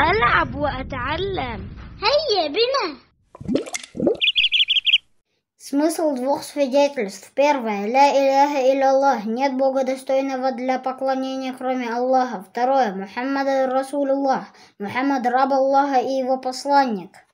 ألعب وأتعلم هيا بنا Смысл двух свидетельств. Первое. Ля иляха илля Аллах. Нет Бога достойного для поклонения, кроме Аллаха. Второе. Мухаммад Расуль Аллах. Мухаммад раб Аллаха и его посланник.